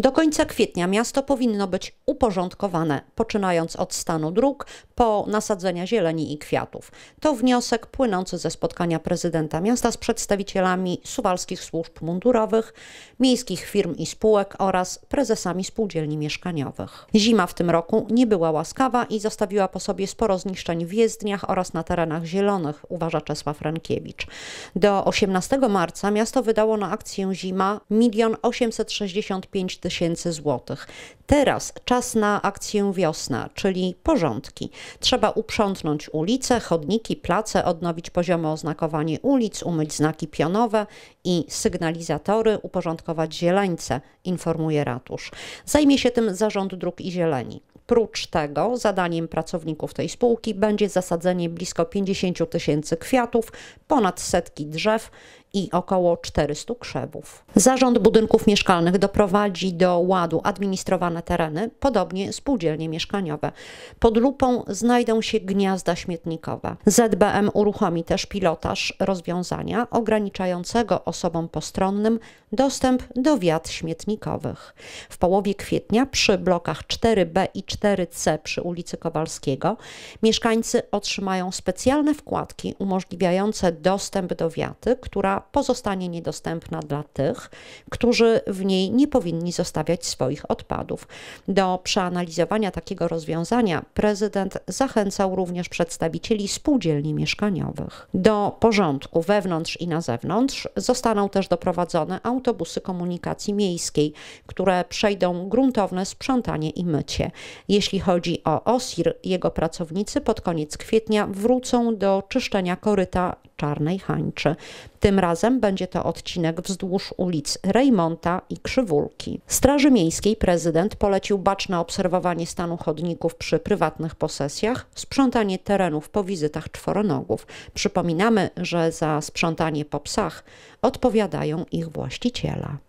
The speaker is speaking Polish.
Do końca kwietnia miasto powinno być uporządkowane, poczynając od stanu dróg po nasadzenia zieleni i kwiatów. To wniosek płynący ze spotkania prezydenta miasta z przedstawicielami suwalskich służb mundurowych, miejskich firm i spółek oraz prezesami spółdzielni mieszkaniowych. Zima w tym roku nie była łaskawa i zostawiła po sobie sporo zniszczeń w jezdniach oraz na terenach zielonych, uważa Czesław Rankiewicz. Do 18 marca miasto wydało na akcję Zima 1 865 000 tysięcy złotych. Teraz czas na akcję wiosna, czyli porządki. Trzeba uprzątnąć ulice, chodniki, place, odnowić poziome oznakowanie ulic, umyć znaki pionowe i sygnalizatory, uporządkować zieleńce, informuje ratusz. Zajmie się tym Zarząd Dróg i Zieleni. Prócz tego zadaniem pracowników tej spółki będzie zasadzenie blisko 50 tysięcy kwiatów, ponad setki drzew i około 400 krzewów. Zarząd budynków mieszkalnych doprowadzi do ładu administrowane tereny, podobnie spółdzielnie mieszkaniowe. Pod lupą znajdą się gniazda śmietnikowe. ZBM uruchomi też pilotaż rozwiązania ograniczającego osobom postronnym dostęp do wiat śmietnikowych. W połowie kwietnia przy blokach 4B i 4C przy ulicy Kowalskiego mieszkańcy otrzymają specjalne wkładki umożliwiające dostęp do wiaty, która pozostanie niedostępna dla tych, którzy w niej nie powinni zostawiać swoich odpadów. Do przeanalizowania takiego rozwiązania prezydent zachęcał również przedstawicieli spółdzielni mieszkaniowych. Do porządku wewnątrz i na zewnątrz zostaną też doprowadzone autobusy komunikacji miejskiej, które przejdą gruntowne sprzątanie i mycie. Jeśli chodzi o OSIR, jego pracownicy pod koniec kwietnia wrócą do czyszczenia koryta Czarnej Hańczy. Tym razem będzie to odcinek wzdłuż ulic Rejmonta i Krzywulki. Straży Miejskiej prezydent polecił baczne obserwowanie stanu chodników przy prywatnych posesjach, sprzątanie terenów po wizytach czworonogów. Przypominamy, że za sprzątanie po psach odpowiadają ich właściciele.